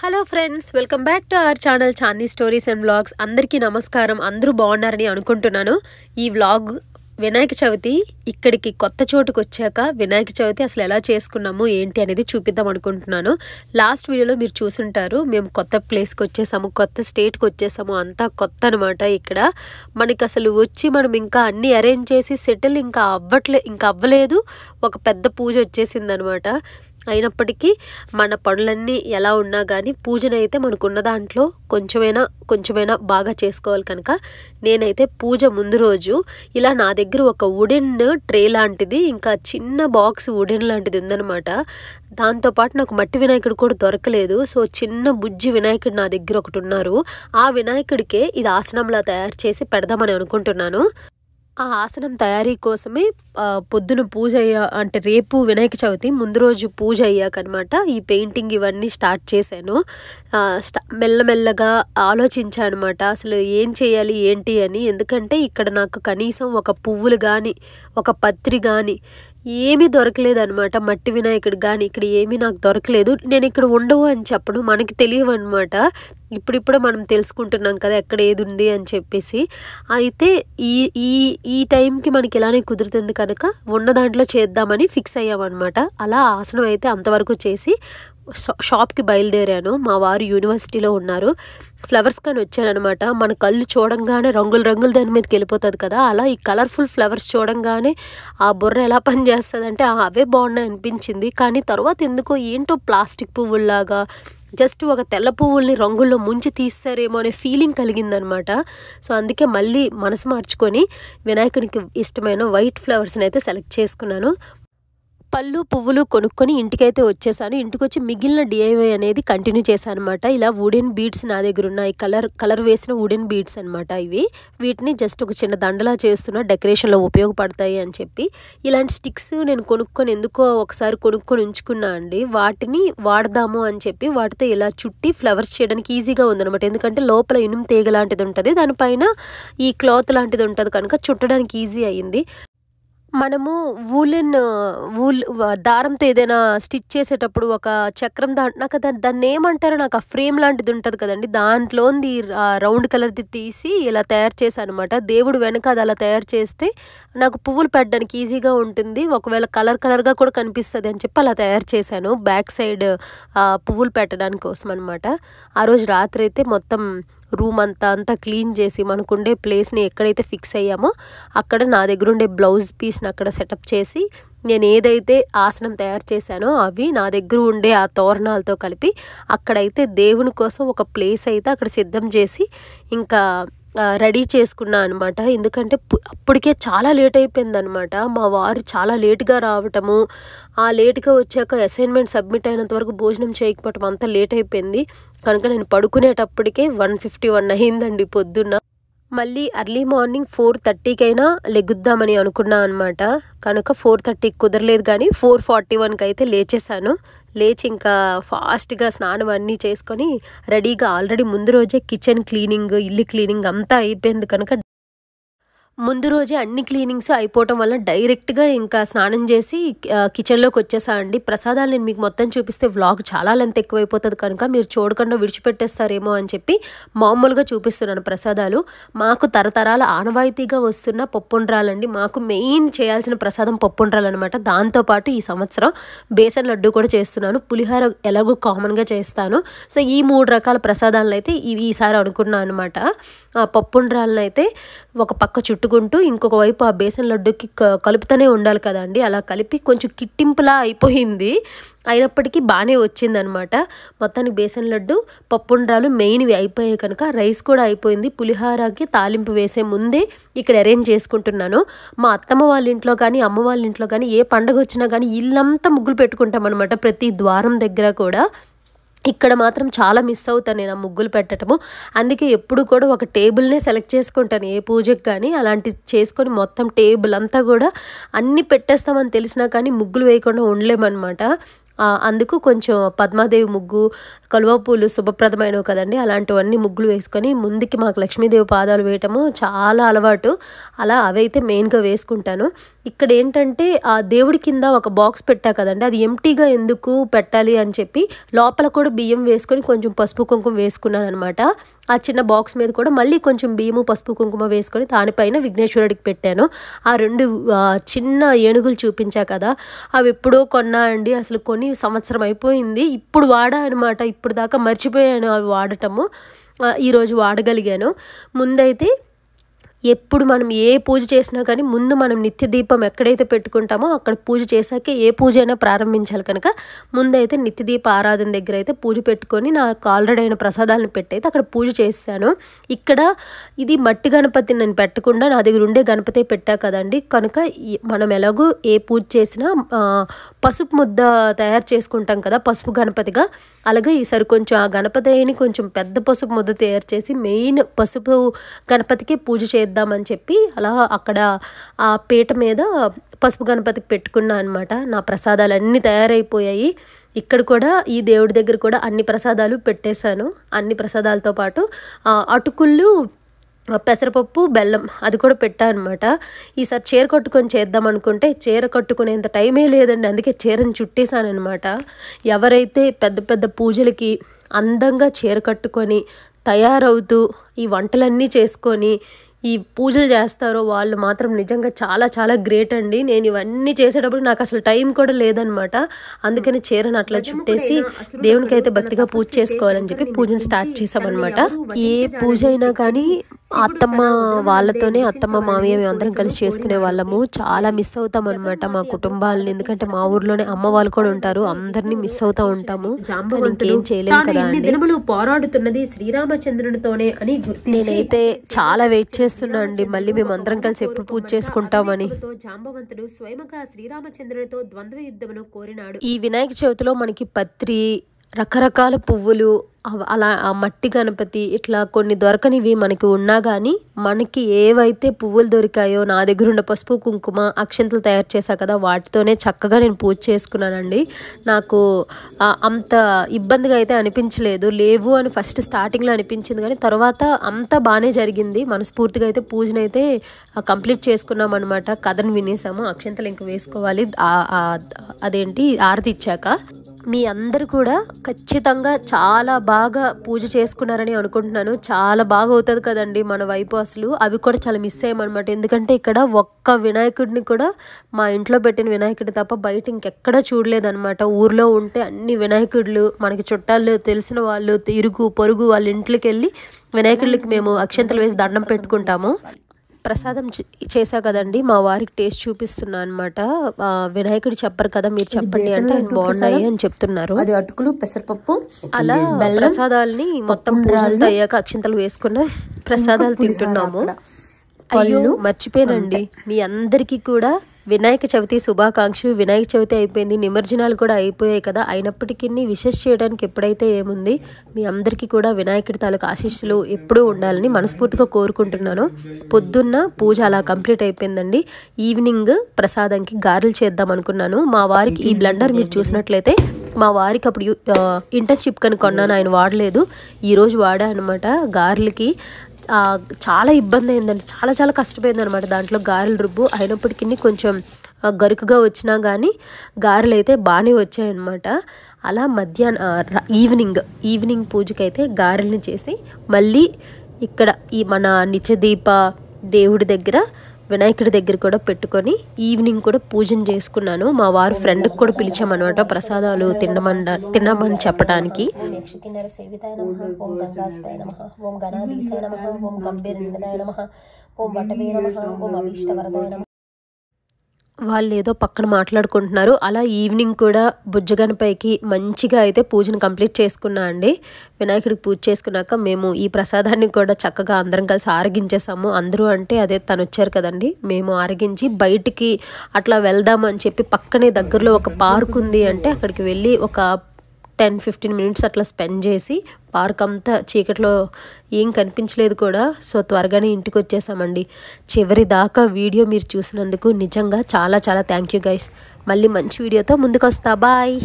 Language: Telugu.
hello friends welcome back to our channel Chandi stories and vlogs అందరికీ నమస్కారం అందరూ బాగున్నారని అనుకుంటున్నాను ఈ వ్లాగ్ వినాయక చవితి ఇక్కడికి కొత్త చోటుకు వచ్చాక వినాయక చవితి అసలు ఎలా చేసుకున్నాము ఏంటి అనేది చూపిద్దాం అనుకుంటున్నాను లాస్ట్ వీడియోలో మీరు చూసుంటారు మేము కొత్త ప్లేస్కి వచ్చేసాము కొత్త స్టేట్కి వచ్చేసాము అంతా కొత్త అనమాట ఇక్కడ మనకి అసలు వచ్చి మనం ఇంకా అన్నీ అరేంజ్ చేసి సెటిల్ ఇంకా అవ్వట్లే ఇంకా అవ్వలేదు ఒక పెద్ద పూజ అనమాట అయినప్పటికీ మన పనులన్నీ ఎలా ఉన్నా కానీ మనకు మనకున్న దాంట్లో కొంచెమైనా కొంచెమైనా బాగా చేసుకోవాలి కనుక నేనైతే పూజ ముందు రోజు ఇలా నా దగ్గర ఒక వుడెన్ ట్రే లాంటిది ఇంకా చిన్న బాక్స్ వుడెన్ లాంటిది ఉందనమాట దాంతోపాటు నాకు మట్టి వినాయకుడు కూడా దొరకలేదు సో చిన్న బుజ్జి వినాయకుడు నా దగ్గర ఒకటి ఉన్నారు ఆ వినాయకుడికే ఇది ఆసనంలా తయారు చేసి పెడదామని అనుకుంటున్నాను ఆ ఆసనం తయారీ కోసమే పొద్దున పూజ అయ్యా అంటే రేపు వినాయక చవితి ముందు రోజు పూజ అయ్యాకనమాట ఈ పెయింటింగ్ ఇవన్నీ స్టార్ట్ చేశాను స్టా మెల్లమెల్లగా అనమాట అసలు ఏం చేయాలి ఏంటి అని ఎందుకంటే ఇక్కడ నాకు కనీసం ఒక పువ్వులు కానీ ఒక పత్రి కానీ ఏమీ దొరకలేదనమాట మట్టి వినాయకుడు కానీ ఇక్కడ ఏమీ నాకు దొరకలేదు నేను ఇక్కడ ఉండవు అని చెప్పను మనకి అనమాట ఇప్పుడిప్పుడే మనం తెలుసుకుంటున్నాం కదా ఎక్కడ ఏది ఉంది అని చెప్పేసి అయితే ఈ ఈ ఈ టైంకి మనకి ఇలానే కుదురుతుంది కనుక ఉన్న దాంట్లో చేద్దామని ఫిక్స్ అయ్యామన్నమాట అలా ఆసనం అయితే అంతవరకు చేసి షాప్కి బయలుదేరాను మా వారు యూనివర్సిటీలో ఉన్నారు ఫ్లవర్స్ కానీ వచ్చానమాట మన కళ్ళు చూడంగానే రంగులు రంగులు దాని మీదకి వెళ్ళిపోతుంది కదా అలా ఈ కలర్ఫుల్ ఫ్లవర్స్ చూడంగానే ఆ బుర్ర ఎలా అంటే అవే బాగున్నాయి అనిపించింది కానీ తర్వాత ఎందుకో ఏంటో ప్లాస్టిక్ పువ్వుల్లాగా జస్ట్ ఒక తెల్ల పువ్వుల్ని రంగుల్లో ముంచి తీస్తారేమో అనే ఫీలింగ్ కలిగిందనమాట సో అందుకే మళ్ళీ మనసు మార్చుకొని వినాయకునికి ఇష్టమైన వైట్ ఫ్లవర్స్ని అయితే సెలెక్ట్ చేసుకున్నాను పళ్ళు పువ్వులు కొనుక్కొని ఇంటికైతే వచ్చేసాను ఇంటికి వచ్చి మిగిలిన డిఐవై అనేది కంటిన్యూ చేశాను అనమాట ఇలా వుడెన్ బీడ్స్ నా దగ్గర ఉన్నాయి కలర్ కలర్ వేసిన వుడెన్ బీడ్స్ అనమాట ఇవి వీటిని జస్ట్ ఒక చిన్న దండలా చేస్తున్న డెకరేషన్లో ఉపయోగపడతాయి అని చెప్పి ఇలాంటి స్టిక్స్ నేను కొనుక్కొని ఎందుకో ఒకసారి కొనుక్కొని ఉంచుకున్నా అండి వాటిని వాడదాము అని చెప్పి వాటితో ఇలా చుట్టి ఫ్లవర్స్ చేయడానికి ఈజీగా ఉందనమాట ఎందుకంటే లోపల ఇనుము తీగ లాంటిది ఉంటుంది దానిపైన ఈ క్లాత్ లాంటిది ఉంటుంది కనుక చుట్టడానికి ఈజీ అయ్యింది మనము వూలెన్ వూల్ దారంతో ఏదైనా స్టిచ్ చేసేటప్పుడు ఒక చక్రం దాంట్ నాకు దాన్ని దాన్ని ఏమంటారో నాకు ఆ ఫ్రేమ్ లాంటిది ఉంటుంది కదండి దాంట్లోంది రౌండ్ కలర్ది తీసి ఇలా తయారు చేశాను అనమాట దేవుడు వెనక అది అలా తయారు చేస్తే నాకు పువ్వులు పెట్టడానికి ఈజీగా ఉంటుంది ఒకవేళ కలర్ కలర్గా కూడా కనిపిస్తుంది అని చెప్పి అలా తయారు చేశాను బ్యాక్ సైడ్ పువ్వులు పెట్టడానికి కోసం అనమాట ఆ రోజు రాత్రి అయితే మొత్తం రూమ్ అంతా అంతా క్లీన్ చేసి మనకుండే ప్లేస్ని ఎక్కడైతే ఫిక్స్ అయ్యామో అక్కడ నా దగ్గర ఉండే బ్లౌజ్ పీస్ని అక్కడ సెటప్ చేసి నేను ఏదైతే ఆసనం తయారు చేశానో అవి నా దగ్గర ఉండే ఆ తోరణాలతో కలిపి అక్కడైతే దేవుని కోసం ఒక ప్లేస్ అయితే అక్కడ సిద్ధం చేసి ఇంకా రెడీ చేసుకున్నా అనమాట ఎందుకంటే అప్పటికే చాలా లేట్ అయిపోయింది అనమాట మా వారు చాలా లేట్గా రావటము ఆ లేట్గా వచ్చాక అసైన్మెంట్ సబ్మిట్ అయినంత వరకు భోజనం చేయకపోవటం అంతా లేట్ అయిపోయింది కనుక నేను పడుకునేటప్పటికే వన్ ఫిఫ్టీ వన్ అయిందండి పొద్దున్న మళ్ళీ అర్లీ మార్నింగ్ ఫోర్ థర్టీకైనా లెగుద్దామని అనుకున్నా అనమాట కనుక ఫోర్ థర్టీకి కుదరలేదు కానీ ఫోర్ ఫార్టీ వన్కి అయితే లేచేశాను లేచి ఇంకా ఫాస్ట్గా స్నానం అన్నీ చేసుకొని రెడీగా ఆల్రెడీ ముందు రోజే కిచెన్ క్లీనింగ్ ఇల్లు క్లీనింగ్ అంతా అయిపోయింది కనుక ముందు రోజే అన్ని క్లీనింగ్స్ అయిపోవటం వల్ల డైరెక్ట్గా ఇంకా స్నానం చేసి కిచెన్లోకి వచ్చేసా అండి ప్రసాదాలు నేను మీకు మొత్తం చూపిస్తే వ్లాగ్ చాలా లెంత్ ఎక్కువైపోతుంది కనుక మీరు చూడకుండా విడిచిపెట్టేస్తారేమో అని చెప్పి మామూలుగా చూపిస్తున్నాను ప్రసాదాలు మాకు తరతరాల ఆనవాయితీగా వస్తున్న పప్పుండ్రాలండి మాకు మెయిన్ చేయాల్సిన ప్రసాదం పప్పుండ్రాలు అనమాట దాంతోపాటు ఈ సంవత్సరం బేసన్ లడ్డు కూడా చేస్తున్నాను పులిహోర ఎలాగో కామన్గా చేస్తాను సో ఈ మూడు రకాల ప్రసాదాలను అయితే ఇవి ఈసారి అనుకున్నాను అనమాట పప్పుండ్రాలను అయితే ఒక పక్క చుట్టూ పెట్టుకుంటూ ఇంకొక వైపు ఆ బేసన్ లడ్డుకి కలుపుతూనే ఉండాలి కదండి అలా కలిపి కొంచెం కిట్టింపులా అయిపోయింది అయినప్పటికీ బాగానే వచ్చిందనమాట మొత్తానికి బేసన్ లడ్డు పప్పుండ్రాలు మెయిన్వి అయిపోయాయి కనుక రైస్ కూడా అయిపోయింది పులిహారాకి తాలింపు వేసే ముందే ఇక్కడ అరేంజ్ చేసుకుంటున్నాను మా అత్తమ్మ వాళ్ళ ఇంట్లో కానీ అమ్మ వాళ్ళ ఇంట్లో కానీ ఏ పండగ వచ్చినా కానీ ఇల్లంతా ముగ్గులు పెట్టుకుంటాం అనమాట ప్రతి ద్వారం దగ్గర కూడా ఇక్కడ మాత్రం చాలా మిస్ అవుతాను నేను ఆ ముగ్గులు పెట్టడము అందుకే ఎప్పుడు కూడా ఒక టేబుల్నే సెలెక్ట్ చేసుకుంటాను ఏ పూజకు కానీ అలాంటి చేసుకొని మొత్తం టేబుల్ అంతా కూడా అన్నీ పెట్టేస్తామని తెలిసినా కానీ ముగ్గులు వేయకుండా ఉండలేమన్నమాట అందుకు కొంచెం పద్మాదేవి ముగ్గు కలువ పూలు శుభప్రదమైనవి కదండి అలాంటివన్నీ ముగ్గులు వేసుకొని ముందుకి మాకు లక్ష్మీదేవి పాదాలు వేయటము చాలా అలవాటు అలా అవైతే మెయిన్గా వేసుకుంటాను ఇక్కడ ఏంటంటే ఆ దేవుడి కింద ఒక బాక్స్ పెట్టా కదండి అది ఎంటీగా ఎందుకు పెట్టాలి అని చెప్పి లోపల కూడా బియ్యం వేసుకొని కొంచెం పసుపు కుంకుమ వేసుకున్నాను అనమాట ఆ చిన్న బాక్స్ మీద కూడా మళ్ళీ కొంచెం బియ్యము పసుపు కుంకుమ వేసుకొని దానిపైన విఘ్నేశ్వరుడికి పెట్టాను ఆ రెండు చిన్న ఏనుగులు చూపించా కదా అవి ఎప్పుడో కొన్నా అండి అసలు కొని వాడి సంవత్సరం అయిపోయింది ఇప్పుడు వాడా అనమాట ఇప్పుడు దాకా మర్చిపోయాను అవి వాడటము ఈరోజు వాడగలిగాను ముందైతే ఎప్పుడు మనం ఏ పూజ చేసినా కానీ ముందు మనం నిత్య దీపం ఎక్కడైతే పెట్టుకుంటామో అక్కడ పూజ చేశాకే ఏ పూజ అయినా ప్రారంభించాలి కనుక ముందైతే నిత్య దీప ఆరాధన దగ్గర అయితే పూజ పెట్టుకొని నాకు ఆల్రెడీ అయిన ప్రసాదాలను పెట్టయితే అక్కడ పూజ చేశాను ఇక్కడ ఇది మట్టి గణపతి నేను పెట్టకుండా నా దగ్గర ఉండే గణపతి పెట్టా కదండి కనుక మనం ఎలాగో ఏ పూజ చేసినా పసుపు ముద్ద తయారు చేసుకుంటాం కదా పసుపు గణపతిగా అలాగే ఈసారి కొంచెం ఆ గణపతిని కొంచెం పెద్ద పసుపు ముద్ద తయారు చేసి మెయిన్ పసుపు గణపతికి పూజ చేద్దాం చేద్దామని చెప్పి అలా అక్కడ ఆ పీట మీద పసుపు గణపతికి పెట్టుకున్నా అనమాట నా ప్రసాదాలు అన్నీ తయారైపోయాయి ఇక్కడ కూడా ఈ దేవుడి దగ్గర కూడా అన్ని ప్రసాదాలు పెట్టేశాను అన్ని ప్రసాదాలతో పాటు అటుకుళ్ళు పెసరపప్పు బెల్లం అది కూడా పెట్టా అనమాట ఈసారి చీర కట్టుకొని చేద్దాం అనుకుంటే చీర కట్టుకునేంత టైమే లేదండి అందుకే చీరను అనమాట ఎవరైతే పెద్ద పెద్ద పూజలకి అందంగా చీర కట్టుకొని తయారవుతూ ఈ వంటలన్నీ చేసుకొని ఈ పూజలు చేస్తారో వాళ్ళు మాత్రం నిజంగా చాలా చాలా గ్రేట్ అండి నేను ఇవన్నీ చేసేటప్పుడు నాకు అసలు టైం కూడా లేదనమాట అందుకని చీరను అట్లా చుట్టేసి దేవునికి అయితే భక్తిగా పూజ చేసుకోవాలని చెప్పి పూజను స్టార్ట్ చేసామన్నమాట ఏ పూజ అయినా కానీ అత్తమ్మ వాళ్ళతోనే అత్తమ్మ మామయ్య మేము అందరం కలిసి చేసుకునే వాళ్ళము చాలా మిస్ అవుతాం అనమాట మా కుటుంబాలని ఎందుకంటే మా ఊర్లోనే అమ్మ వాళ్ళు కూడా ఉంటారు అందరినీ మిస్ అవుతా ఉంటాము చేయలేము కదా పోరాడుతున్నది శ్రీరామచంద్రునితోనే అని నేనైతే చాలా వెయిట్ చేస్తున్నా అండి మళ్ళీ మేము అందరం కలిసి ఎప్పుడు పూజ చేసుకుంటామని జాంబవంతుడు స్వయంగా శ్రీరామచంద్రునితో ద్వంద్వ యుద్ధమును కోరినాడు ఈ వినాయక చవితిలో మనకి పత్రి రకరకాల పువ్వులు అలా ఆ మట్టి గణపతి ఇట్లా కొన్ని దొరకనివి మనకి ఉన్నా కానీ మనకి ఏవైతే పువ్వులు దొరికాయో నా దగ్గర ఉన్న పసుపు కుంకుమ అక్షంతలు తయారు చేశా కదా వాటితోనే చక్కగా నేను పూజ చేసుకున్నానండి నాకు అంత ఇబ్బందిగా అయితే అనిపించలేదు లేవు అని ఫస్ట్ స్టార్టింగ్లో అనిపించింది కానీ తర్వాత అంత బాగానే జరిగింది మనస్ఫూర్తిగా అయితే పూజనైతే కంప్లీట్ చేసుకున్నాం అనమాట కథను వినేసాము అక్షంతలు ఇంక వేసుకోవాలి అదేంటి ఆరతి ఇచ్చాక మీ అందరు కూడా ఖచ్చితంగా చాలా బాగా పూజ చేసుకున్నారని అనుకుంటున్నాను చాలా బాగా అవుతుంది కదండి మన వైపు అసలు అవి కూడా చాలా మిస్ అయ్యామన్నమాట ఎందుకంటే ఇక్కడ ఒక్క వినాయకుడిని కూడా మా ఇంట్లో పెట్టిన వినాయకుడి తప్ప బయట ఇంకెక్కడా చూడలేదన్నమాట ఊర్లో ఉంటే అన్ని వినాయకుడులు మనకి చుట్టాలు తెలిసిన వాళ్ళు ఇరుగు పొరుగు వాళ్ళ ఇంట్లోకి వెళ్ళి వినాయకుడికి మేము అక్షంతలు వేసి దండం పెట్టుకుంటాము ప్రసాదం చేశా కదండి మా వారికి టేస్ట్ చూపిస్తున్నా అనమాట వినాయకుడు చెప్పరు కదా మీరు చెప్పండి అంటే బాగున్నాయి అని చెప్తున్నారు అది అటుకులు పెసరపప్పు అలా ప్రసాదాలని మొత్తం పూజలతో అయ్యాక అక్షింతలు వేసుకున్న ప్రసాదాలు తింటున్నాము అయ్యో మర్చిపోయానండి మీ అందరికీ కూడా వినాయక చవితి శుభాకాంక్షలు వినాయక చవితి అయిపోయింది నిమజ్జనాలు కూడా అయిపోయాయి కదా అయినప్పటికీ విషెస్ చేయడానికి ఎప్పుడైతే ఏముంది మీ అందరికీ కూడా వినాయకుడి తాలూకు ఆశీస్సులు ఎప్పుడూ ఉండాలని మనస్ఫూర్తిగా కోరుకుంటున్నాను పొద్దున్న పూజ అలా కంప్లీట్ అయిపోయిందండి ఈవినింగ్ ప్రసాదంకి గారెలు చేద్దాం అనుకున్నాను మా వారికి ఈ బ్లండర్ మీరు చూసినట్లయితే మా వారికి అప్పుడు ఇంటర్న్షిప్ కనుక కొన్నాను ఆయన వాడలేదు ఈరోజు వాడా అనమాట గారెలకి చాలా ఇబ్బంది అయిందండి చాలా చాలా కష్టపోయింది అనమాట దాంట్లో గారెలు రుబ్బు అయినప్పటికీ కొంచెం గరుకుగా వచ్చినా కానీ గారెలు అయితే బాగానే వచ్చాయన్నమాట అలా మధ్యాహ్నం ఈవినింగ్ ఈవినింగ్ పూజకైతే గారెల్ని చేసి మళ్ళీ ఇక్కడ ఈ మన నిత్యదీప దేవుడి దగ్గర వినాయకుడి దగ్గర కూడా పెట్టుకొని ఈవినింగ్ కూడా పూజను చేసుకున్నాను మా వారు ఫ్రెండ్ కూడా పిలిచామన్నమాట ప్రసాదాలు తినమని తినమని చెప్పడానికి ఓం గణాధీశాయ ఓం అభీష్టవరదాయ వాళ్ళు ఏదో పక్కన మాట్లాడుకుంటున్నారు అలా ఈవినింగ్ కూడా బుజ్జగనపైకి మంచిగా అయితే పూజను కంప్లీట్ చేసుకున్నా అండి వినాయకుడికి పూజ చేసుకున్నాక మేము ఈ ప్రసాదాన్ని కూడా చక్కగా అందరం కలిసి ఆరగించేసాము అందరూ అంటే అదే తను వచ్చారు కదండి మేము ఆరగించి బయటికి అట్లా వెళ్దామని చెప్పి పక్కనే దగ్గరలో ఒక పార్క్ ఉంది అంటే అక్కడికి వెళ్ళి ఒక టెన్ ఫిఫ్టీన్ మినిట్స్ అట్లా స్పెండ్ చేసి పార్క్ అంతా చీకట్లో ఏం కనిపించలేదు కూడా సో త్వరగానే ఇంటికి వచ్చేసామండి చివరి దాకా వీడియో మీరు చూసినందుకు నిజంగా చాలా చాలా థ్యాంక్ యూ గైస్ మళ్ళీ మంచి వీడియోతో ముందుకు వస్తా బాయ్